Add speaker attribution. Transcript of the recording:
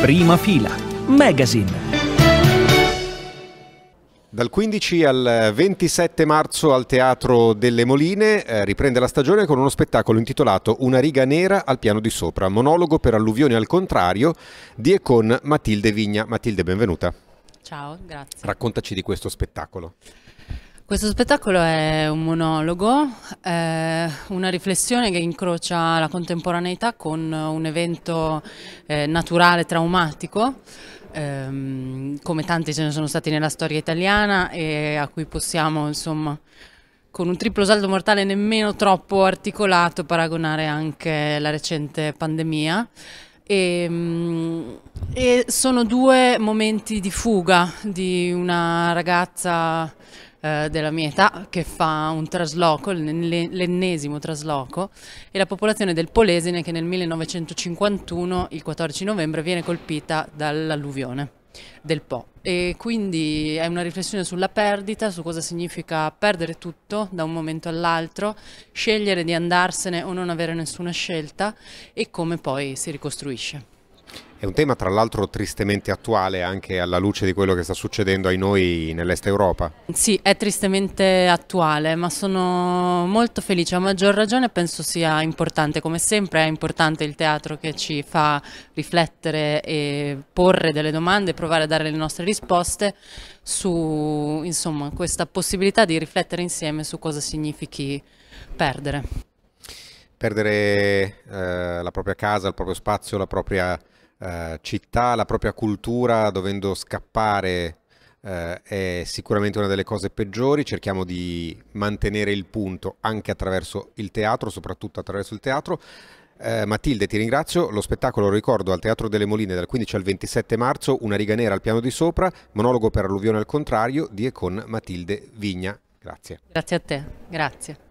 Speaker 1: Prima fila. Magazine. Dal 15 al 27 marzo al Teatro delle Moline eh, riprende la stagione con uno spettacolo intitolato Una riga nera al piano di sopra, monologo per alluvioni al contrario di e con Matilde Vigna. Matilde, benvenuta. Ciao, grazie. Raccontaci di questo spettacolo.
Speaker 2: Questo spettacolo è un monologo, eh, una riflessione che incrocia la contemporaneità con un evento eh, naturale traumatico, ehm, come tanti ce ne sono stati nella storia italiana e a cui possiamo, insomma, con un triplo saldo mortale nemmeno troppo articolato, paragonare anche la recente pandemia. E, ehm, e sono due momenti di fuga di una ragazza eh, della mia età che fa un trasloco, l'ennesimo trasloco, e la popolazione del Polesine che nel 1951, il 14 novembre, viene colpita dall'alluvione del Po. E quindi è una riflessione sulla perdita, su cosa significa perdere tutto da un momento all'altro, scegliere di andarsene o non avere nessuna scelta e come poi si ricostruisce.
Speaker 1: È un tema tra l'altro tristemente attuale anche alla luce di quello che sta succedendo ai noi nell'est Europa.
Speaker 2: Sì, è tristemente attuale, ma sono molto felice, a maggior ragione penso sia importante, come sempre è importante il teatro che ci fa riflettere e porre delle domande, provare a dare le nostre risposte su insomma, questa possibilità di riflettere insieme su cosa significhi perdere.
Speaker 1: Perdere eh, la propria casa, il proprio spazio, la propria eh, città, la propria cultura, dovendo scappare eh, è sicuramente una delle cose peggiori, cerchiamo di mantenere il punto anche attraverso il teatro, soprattutto attraverso il teatro. Eh, Matilde, ti ringrazio, lo spettacolo ricordo al Teatro delle Moline dal 15 al 27 marzo, Una riga nera al piano di sopra, monologo per alluvione al contrario di e con Matilde Vigna. Grazie.
Speaker 2: Grazie a te, grazie.